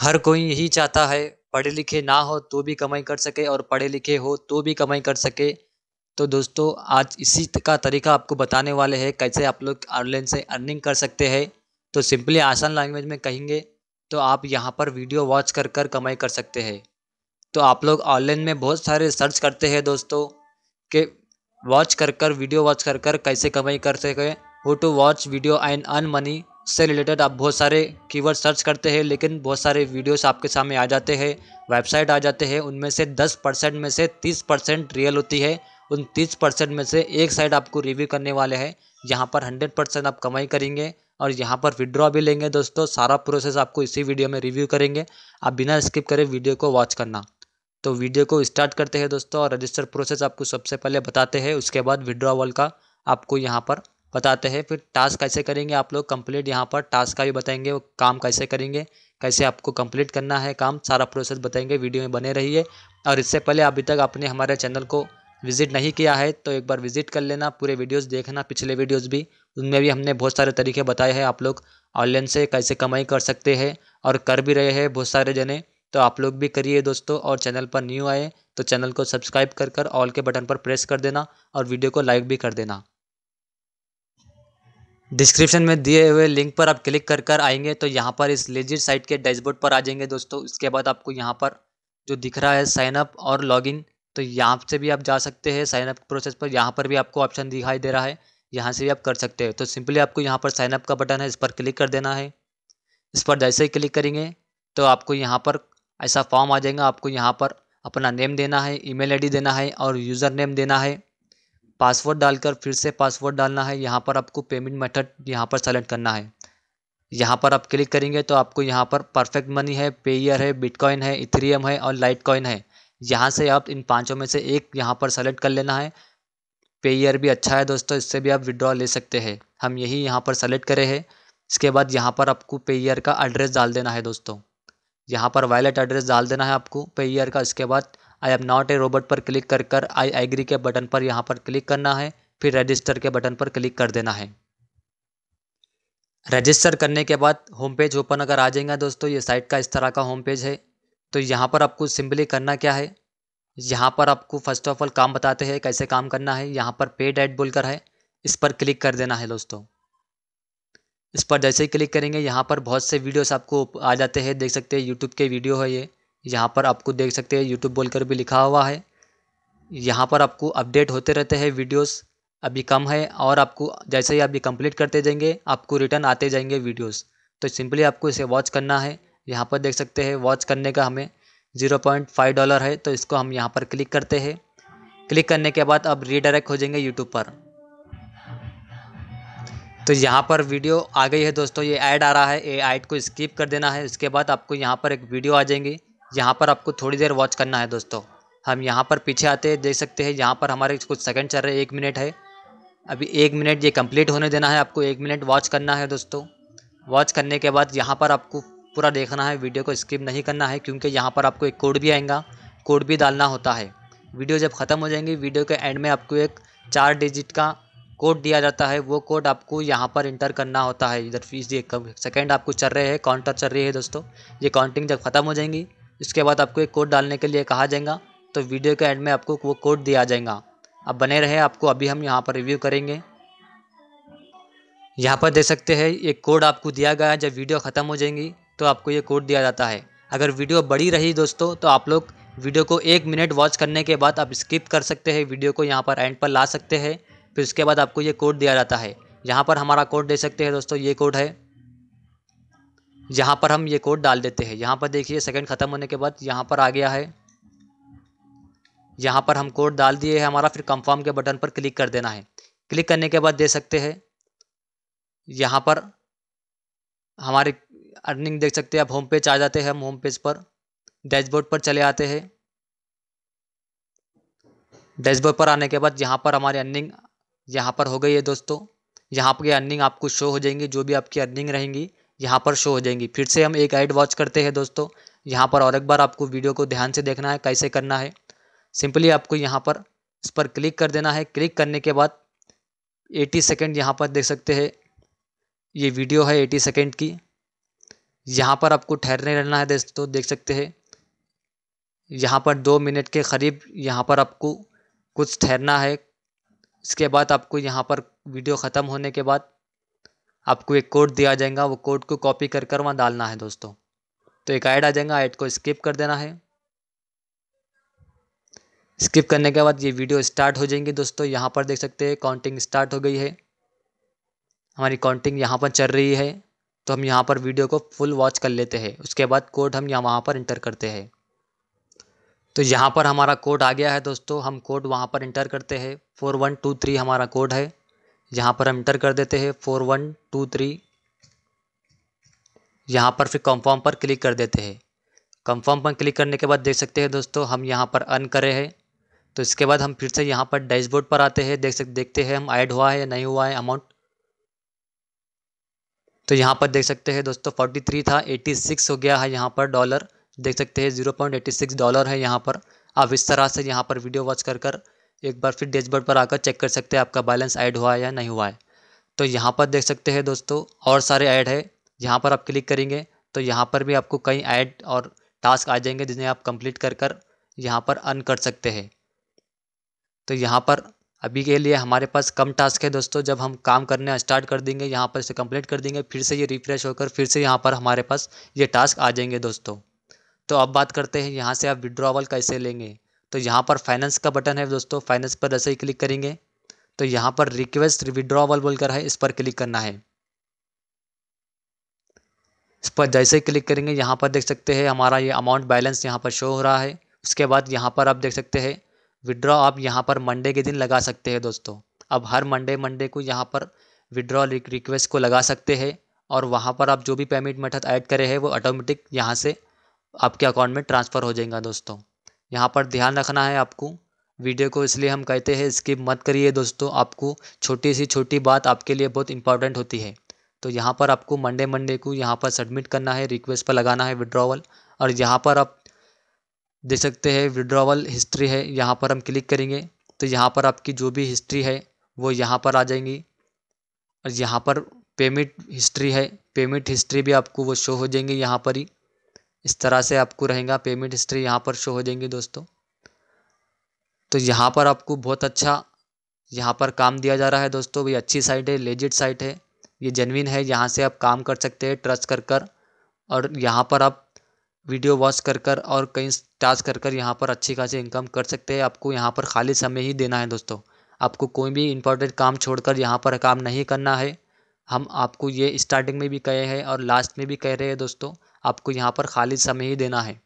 हर कोई यही चाहता है पढ़े लिखे ना हो तो भी कमाई कर सके और पढ़े लिखे हो तो भी कमाई कर सके तो दोस्तों आज इसी का तरीका आपको बताने वाले हैं कैसे आप लोग ऑनलाइन से अर्निंग कर सकते हैं तो सिंपली आसान लैंग्वेज में कहेंगे तो आप यहाँ पर वीडियो वॉच कर कर कमाई कर सकते हैं तो आप लोग ऑनलाइन में बहुत सारे सर्च करते हैं दोस्तों के वॉच कर कर वीडियो वॉच कर कर कैसे कमाई कर सके हो to watch video and earn money से रिलेटेड आप बहुत सारे कीवर्ड सर्च करते हैं लेकिन बहुत सारे वीडियोस आपके सामने आ जाते हैं वेबसाइट आ जाते हैं उनमें से 10 परसेंट में से 30 परसेंट रियल होती है उन 30 परसेंट में से एक साइड आपको रिव्यू करने वाले हैं यहाँ पर 100 परसेंट आप कमाई करेंगे और यहाँ पर विड्रॉ भी लेंगे दोस्तों सारा प्रोसेस आपको इसी वीडियो में रिव्यू करेंगे आप बिना स्किप करें वीडियो को वॉच करना तो वीडियो को स्टार्ट करते हैं दोस्तों और रजिस्टर प्रोसेस आपको सबसे पहले बताते हैं उसके बाद विड्रॉवल का आपको यहाँ पर बताते हैं फिर टास्क कैसे करेंगे आप लोग कंप्लीट यहाँ पर टास्क का भी बताएंगे वो काम कैसे करेंगे कैसे आपको कंप्लीट करना है काम सारा प्रोसेस बताएंगे वीडियो में बने रहिए और इससे पहले अभी तक आपने हमारे चैनल को विजिट नहीं किया है तो एक बार विजिट कर लेना पूरे वीडियोस देखना पिछले वीडियोस भी उनमें भी हमने बहुत सारे तरीके बताए हैं आप लोग ऑनलाइन से कैसे कमाई कर सकते हैं और कर भी रहे हैं बहुत सारे जने तो आप लोग भी करिए दोस्तों और चैनल पर न्यू आए तो चैनल को सब्सक्राइब कर कर ऑल के बटन पर प्रेस कर देना और वीडियो को लाइक भी कर देना डिस्क्रिप्शन में दिए हुए लिंक पर आप क्लिक कर कर आएंगे तो यहाँ पर इस लेजिट साइट के डैशबोर्ड पर आ जाएंगे दोस्तों उसके बाद आपको यहाँ पर जो दिख रहा है साइनअप और लॉगिन तो यहाँ से भी आप जा सकते हैं साइनअप प्रोसेस पर यहाँ पर भी आपको ऑप्शन दिखाई दे रहा है यहाँ से भी आप कर सकते हैं तो सिंपली आपको यहाँ पर साइनअप का बटन है इस पर क्लिक कर देना है इस पर जैसे ही क्लिक करेंगे तो आपको यहाँ पर ऐसा फॉर्म आ जाएगा आपको यहाँ पर अपना नेम देना है ईमेल आईडी देना है और यूज़र नेम देना है पासवर्ड डालकर फिर से पासवर्ड डालना है यहाँ पर आपको पेमेंट मेथड यहाँ पर सेलेक्ट करना है यहाँ पर आप क्लिक करेंगे तो आपको यहाँ पर परफेक्ट मनी है पेयर है बिटकॉइन है इथेरियम है और लाइट कॉइन है यहाँ से आप इन पांचों में से एक यहाँ पर सेलेक्ट कर लेना है पेयर भी अच्छा है दोस्तों इससे भी आप विड्रॉ ले सकते हैं हम यही यहाँ पर सेलेक्ट करे हैं इसके बाद यहाँ पर आपको पेयर का एड्रेस डाल देना है दोस्तों यहाँ पर वैलेट एड्रेस डाल देना है आपको पेयर का इसके बाद I am not a robot पर क्लिक कर कर आई एग्री के बटन पर यहाँ पर क्लिक करना है फिर रजिस्टर के बटन पर क्लिक कर देना है रजिस्टर करने के बाद होम पेज ओपन अगर आ जाएगा दोस्तों ये साइट का इस तरह का होम पेज है तो यहाँ पर आपको सिंपली करना क्या है यहाँ पर आपको फर्स्ट ऑफ ऑल काम बताते हैं कैसे काम करना है यहाँ पर पेड एड बोलकर है इस पर क्लिक कर देना है दोस्तों इस पर जैसे ही क्लिक करेंगे यहाँ पर बहुत से वीडियोस आपको आ जाते हैं देख सकते हैं यूट्यूब के वीडियो है ये यहाँ पर आपको देख सकते हैं यूट्यूब बोलकर भी लिखा हुआ है यहाँ पर आपको अपडेट होते रहते हैं वीडियोस अभी कम है और आपको जैसे ही आप ये कंप्लीट करते जाएंगे आपको रिटर्न आते जाएंगे वीडियोस तो सिंपली आपको इसे वॉच करना है यहाँ पर देख सकते हैं वॉच करने का हमें ज़ीरो पॉइंट फाइव डॉलर है तो इसको हम यहाँ पर क्लिक करते हैं क्लिक करने के बाद अब रीडायरेक्ट हो जाएंगे यूट्यूब पर तो यहाँ पर वीडियो आ गई है दोस्तों ये ऐड आ रहा है ये ऐड को स्किप कर देना है उसके बाद आपको यहाँ पर एक वीडियो आ जाएंगी यहाँ पर आपको थोड़ी देर वॉच करना है दोस्तों हम यहाँ पर पीछे आते हैं देख सकते हैं यहाँ पर हमारे कुछ सेकंड चल रहे हैं एक मिनट है अभी एक मिनट ये कंप्लीट होने देना है आपको एक मिनट वॉच करना है दोस्तों वॉच करने के बाद यहाँ पर आपको पूरा देखना है वीडियो को स्किप नहीं करना है क्योंकि यहाँ पर आपको एक कोड भी आएगा कोड भी डालना होता है वीडियो जब ख़त्म हो जाएंगी वीडियो के एंड में आपको एक चार डिजिट का कोड दिया जाता है वो कोड आपको यहाँ पर इंटर करना होता है इधर फीस ये सेकेंड आपको चल रहे हैं काउंटर चल रही है दोस्तों ये काउंटिंग जब ख़त्म हो जाएंगी इसके बाद आपको एक कोड डालने के लिए कहा जाएगा तो वीडियो के एंड में आपको वो कोड दिया जाएगा अब बने रहे आपको अभी हम यहाँ पर रिव्यू करेंगे यहाँ पर दे सकते हैं ये कोड आपको दिया गया है जब वीडियो ख़त्म हो जाएंगी तो आपको ये कोड दिया जाता है अगर वीडियो बड़ी रही दोस्तों तो आप लोग वीडियो को एक मिनट वॉच करने के बाद आप स्किप कर सकते हैं वीडियो को यहाँ पर एंड पर ला सकते हैं फिर उसके बाद आपको ये कोड दिया जाता है यहाँ पर हमारा कोड दे सकते हैं दोस्तों ये कोड है यहाँ पर हम ये कोड डाल देते हैं यहाँ पर देखिए सेकंड ख़त्म होने के बाद यहाँ पर आ गया है यहाँ पर हम कोड डाल दिए है हमारा फिर कंफर्म के बटन पर क्लिक कर देना है क्लिक करने के बाद दे सकते हैं यहाँ पर हमारी अर्निंग देख सकते हैं आप होम पेज आ जाते हैं हम होम पेज पर डैशबोर्ड पर चले आते हैं डैशबोर्ड पर आने के बाद यहाँ पर हमारी अर्निंग यहाँ पर हो गई है दोस्तों यहाँ पर अर्निंग आपको शो हो जाएंगी जो भी आपकी अर्निंग रहेंगी यहाँ पर शो हो जाएंगी फिर से हम एक ऐड वॉच करते हैं दोस्तों यहाँ पर और एक बार आपको वीडियो को ध्यान से देखना है कैसे करना है सिंपली आपको यहाँ पर इस पर क्लिक कर देना है क्लिक करने के बाद 80 सेकेंड यहाँ पर देख सकते हैं ये वीडियो है 80 सेकेंड की यहाँ पर आपको ठहरने रहना है दोस्तों देख सकते हैं यहाँ पर दो मिनट के करीब यहाँ पर आपको कुछ ठहरना है इसके बाद आपको यहाँ पर वीडियो ख़त्म होने के बाद आपको एक कोड दिया जाएगा वो कोड को कॉपी कर कर वहाँ डालना है दोस्तों तो एक ऐड आ जाएगा ऐड को स्किप कर देना है स्किप करने के बाद ये वीडियो स्टार्ट हो जाएंगी दोस्तों यहाँ पर देख सकते हैं काउंटिंग स्टार्ट हो गई है हमारी काउंटिंग यहाँ पर चल रही है तो हम यहाँ पर वीडियो को फुल वॉच कर लेते हैं उसके बाद कोड हम यहाँ वहाँ पर इंटर करते हैं तो यहाँ पर हमारा कोड आ गया है दोस्तों हम कोड वहाँ पर इंटर करते हैं फोर वन टू थ्री हमारा कोड है यहाँ पर हम इंटर कर देते हैं फोर वन टू थ्री यहाँ पर फिर कंफर्म पर क्लिक कर देते हैं कंफर्म पर क्लिक करने के बाद देख सकते हैं दोस्तों हम यहाँ पर अन करे हैं तो इसके बाद हम फिर से यहाँ पर डैशबोर्ड पर आते हैं देख सकते देखते हैं हम ऐड हुआ है या नहीं हुआ है अमाउंट तो यहाँ पर देख सकते हैं दोस्तों थ्री था सिक्स हो गया है यहाँ पर डॉलर देख सकते हैं सिक्स डॉलर है यहाँ पर आप इस तरह से यहाँ पर वीडियो वॉच कर कर एक बार फिर डैशबोर्ड पर आकर चेक कर सकते हैं आपका बैलेंस ऐड हुआ है या नहीं हुआ है तो यहाँ पर देख सकते हैं दोस्तों और सारे ऐड है यहाँ पर आप क्लिक करेंगे तो यहाँ पर भी आपको कई ऐड और टास्क आ जाएंगे जिन्हें आप कंप्लीट कर कर यहाँ पर अर्न कर सकते हैं तो यहाँ पर अभी के लिए हमारे पास कम टास्क है दोस्तों जब हम काम करने स्टार्ट कर देंगे यहाँ पर इसे कंप्लीट कर देंगे फिर से ये रिफ्रेश होकर फिर से यहाँ पर हमारे पास ये टास्क आ जाएंगे दोस्तों तो अब बात करते हैं यहाँ से आप विड्रॉवल कैसे लेंगे तो यहाँ पर फाइनेंस का बटन है दोस्तों फाइनेंस पर जैसे ही क्लिक करेंगे तो यहाँ पर रिक्वेस्ट विड्रॉवल बोलकर है इस पर क्लिक करना है इस पर जैसे ही क्लिक करेंगे यहाँ पर देख सकते हैं हमारा ये अमाउंट बैलेंस यहाँ पर शो हो रहा है उसके बाद यहाँ पर आप देख सकते हैं विड्रॉ आप यहाँ पर मंडे के दिन लगा सकते हैं दोस्तों अब हर मंडे मंडे को यहाँ पर विड्रॉ रिक्वेस्ट को लगा सकते हैं और वहाँ पर आप जो भी पेमेंट मेथड ऐड करे है वो ऑटोमेटिक यहाँ से आपके अकाउंट में ट्रांसफ़र हो जाएगा दोस्तों यहाँ पर ध्यान रखना है आपको वीडियो को इसलिए हम कहते हैं स्किप मत करिए दोस्तों आपको छोटी सी छोटी बात आपके लिए बहुत इंपॉर्टेंट होती है तो यहाँ पर आपको मंडे मंडे को यहाँ पर सबमिट करना है रिक्वेस्ट पर लगाना है विड्रॉवल और यहाँ पर आप देख सकते हैं विड्रॉवल हिस्ट्री है यहाँ पर हम क्लिक करेंगे तो यहाँ पर आपकी जो भी हिस्ट्री है वो यहाँ पर आ जाएंगी और यहाँ पर पेमेंट हिस्ट्री है पेमेंट हिस्ट्री भी आपको वो शो हो जाएंगे यहाँ पर ही इस तरह से आपको रहेगा पेमेंट हिस्ट्री यहाँ पर शो हो जाएंगे दोस्तों तो यहाँ पर आपको बहुत अच्छा यहाँ पर काम दिया जा रहा है दोस्तों ये अच्छी साइट है लेजिट साइट है ये जेनविन है यहाँ से आप काम कर सकते हैं ट्रस्ट कर कर और यहाँ पर आप वीडियो वॉच कर कर और कई टास्क कर कर यहाँ पर अच्छी खासी इनकम कर सकते हैं आपको यहाँ पर खाली समय ही देना है दोस्तों आपको कोई भी इंपॉर्टेंट काम छोड़कर यहाँ पर काम नहीं करना है हम आपको ये स्टार्टिंग में भी कहे हैं और लास्ट में भी कह रहे हैं दोस्तों आपको यहाँ पर खाली समय ही देना है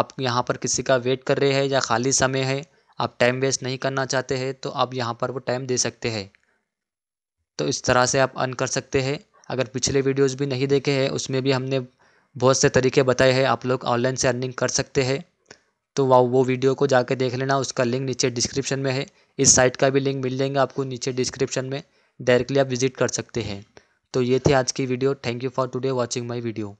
आप यहाँ पर किसी का वेट कर रहे हैं या खाली समय है आप टाइम वेस्ट नहीं करना चाहते हैं तो आप यहाँ पर वो टाइम दे सकते हैं तो इस तरह से आप अर्न कर सकते हैं अगर पिछले वीडियोज़ भी नहीं देखे हैं उसमें भी हमने बहुत से तरीके बताए हैं आप लोग ऑनलाइन से अर्निंग कर सकते हैं तो वह वो वीडियो को जाके देख लेना उसका लिंक नीचे डिस्क्रिप्शन में है इस साइट का भी लिंक मिल जाएगा आपको नीचे डिस्क्रिप्शन में डायरेक्टली आप विज़िट कर सकते हैं तो ये थे आज की video thank you for today watching my video